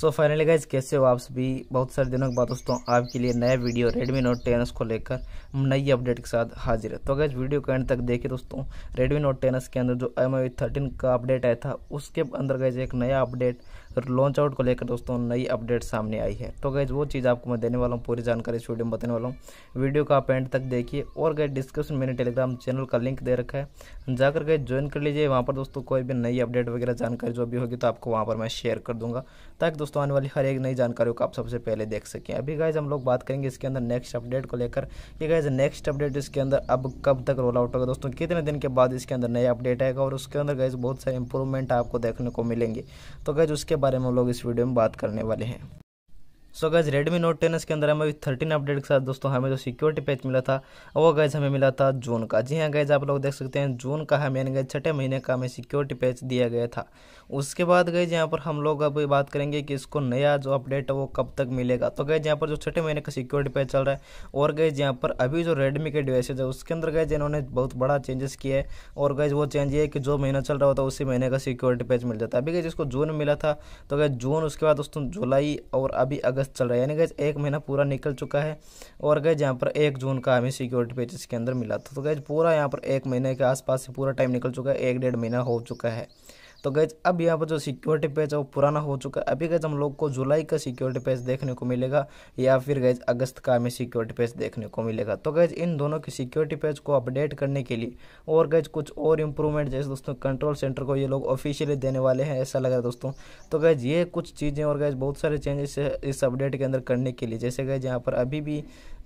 so finally guys कैसे हो आप सभी बहुत सारे दिनों के बाद दोस्तों आपके लिए नया वीडियो Redmi Note 10s को लेकर नई अपडेट के साथ हाजिर है तो अगर वीडियो के एंड तक देखिए दोस्तों Redmi Note 10s के अंदर जो एम आई थर्टीन का अपडेट आया था उसके अंदर गाइज एक नया अपडेट लॉन्च आउट को लेकर दोस्तों नई अपडेट सामने आई है तो गैज वो चीज़ आपको मैं देने वाला हूँ पूरी जानकारी इस वीडियो में बताने वाला हूँ वीडियो का आप एंड तक देखिए और गए डिस्क्रिप्शन मैंने टेलीग्राम चैनल का लिंक दे रखा है जाकर गए ज्वाइन कर लीजिए वहाँ पर दोस्तों कोई भी नई अपडेट वगैरह जानकारी जो भी होगी तो आपको वहाँ पर मैं शेयर कर दूंगा ताकि दोस्तों आने वाली हर एक नई जानकारी को आप सबसे पहले देख सकें अभी गाइज हम लोग बात करेंगे इसके अंदर नेक्स्ट अपडेट को लेकर कि गाइज नेक्स्ट अपडेट इसके अंदर अब कब तक रोल आउट होगा दोस्तों कितने दिन के बाद इसके अंदर नया अपडेट आएगा और उसके अंदर गाइज बहुत सारे इंप्रूवमेंट आपको देखने को मिलेंगे तो गाइज उसके बारे में हम लोग इस वीडियो में बात करने वाले हैं so guys Redmi Note ten के अंदर हमें थर्टीन अपडेट के साथ दोस्तों हमें जो सिक्योरिटी पैच मिला था वो गैज हमें मिला था जून का जी हाँ गैज आप लोग देख सकते हैं जून का हमें गैज छठे महीने का हमें सिक्योरिटी पैच दिया गया था उसके बाद गए यहाँ पर हम लोग अभी बात करेंगे कि इसको नया जो अपडेट है वो कब तक मिलेगा तो गैज यहाँ पर जो छठे महीने का सिक्योरिटी पैच चल रहा है और गैज यहाँ पर अभी जो रेडमी के डिवाइसेज है उसके अंदर गए इन्होंने बहुत बड़ा चेंजेस किया है और गैज वो चेंज ये है कि जो महीना चल रहा होता है उसी महीने का सिक्योरिटी पैच मिल जाता है अभी गए जिसको जून मिला था तो गए जून उसके बाद दोस्तों जुलाई और अभी अगस्त अगस्त चल रहा है यानी गैस एक महीना पूरा निकल चुका है और गैज यहाँ पर एक जून का हमें सिक्योरिटी पेजेस के अंदर मिला था तो गैज पूरा यहाँ पर एक महीने के आसपास से पूरा टाइम निकल चुका है एक डेढ़ महीना हो चुका है तो गैज अब यहाँ पर जो सिक्योरिटी पेज है वो पुराना हो चुका है अभी गैज हम लोग को जुलाई का सिक्योरिटी पेज देखने को मिलेगा या फिर गैज अगस्त का हमें सिक्योरिटी पेज देखने को मिलेगा तो गैज इन दोनों की सिक्योरिटी पेज को अपडेट करने के लिए और गैज कुछ और इम्प्रूवमेंट जैसे दोस्तों कंट्रोल सेंटर को ये लोग ऑफिशियली देने वाले हैं ऐसा लग रहा है दोस्तों तो गैज ये कुछ चीज़ें और गैज बहुत सारे चेंजेस इस अपडेट के अंदर करने के लिए जैसे गैज यहाँ पर अभी भी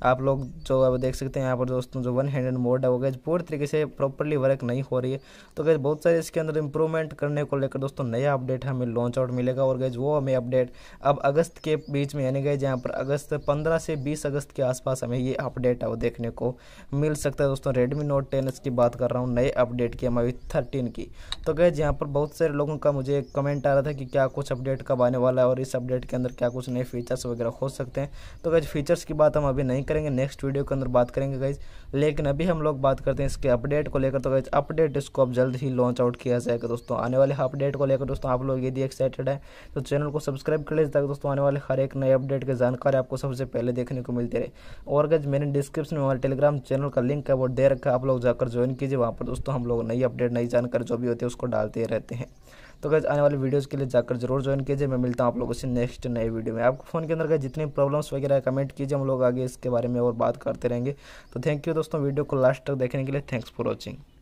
आप लोग जो अब देख सकते हैं यहाँ पर दोस्तों जो वन हैंडेड मोड है वो गैज पूरी तरीके से प्रॉपरली वर्क नहीं हो रही है तो गैज बहुत सारे इसके अंदर इंप्रूवमेंट करने को लेकर दोस्तों नया अपडेट हमें लॉन्च आउट मिलेगा और गैज वो हमें अपडेट अब अगस्त के बीच में यानी गए यहाँ पर अगस्त पंद्रह से बीस अगस्त के आसपास हमें ये अपडेट है वो देखने को मिल सकता है दोस्तों रेडमी नोट टेन की बात कर रहा हूँ नए अपडेट की हमारी थर्टीन की तो गैज यहाँ पर बहुत सारे लोगों का मुझे कमेंट आ रहा था कि क्या कुछ अपडेट कब आने वाला है और इस अपडेट के अंदर क्या कुछ नए फीचर्स वगैरह हो सकते हैं तो गैज फीचर्स की बात हम अभी नहीं करेंगे नेक्स्ट वीडियो के अंदर बात करेंगे गाइज लेकिन अभी हम लोग बात करते हैं इसके अपडेट को लेकर तो गाइज अपडेट इसको अब जल्द ही लॉन्च आउट किया जाएगा दोस्तों आने वाले अपडेट को लेकर दोस्तों आप लोग यदि एक्साइटेड है तो चैनल को सब्सक्राइब कर लीजिए ताकि दोस्तों आने वाले हर एक नए अपडेट की जानकारी आपको सबसे पहले देखने को मिलती रहे और गज मैंने डिस्क्रिप्शन में हमारे टेलीग्राम चैनल का लिंक है वो दे रखा है आप लोग जाकर ज्वाइन कीजिए वहाँ पर दोस्तों हम लोग नई अपडेट नई जानकारी जो भी होती है उसको डालते रहते हैं तो गैस आने वाले वीडियोज़ के लिए जाकर जरूर ज्वाइन कीजिए मैं मिलता हूँ आप लोगों से नेक्स्ट नए वीडियो में आपको फ़ोन के अंदर गए जितनी प्रॉब्लम्स वगैरह कमेंट कीजिए हम लोग आगे इसके बारे में और बात करते रहेंगे तो थैंक यू दोस्तों वीडियो को लास्ट तक देखने के लिए थैंक्स फॉर वॉचिंग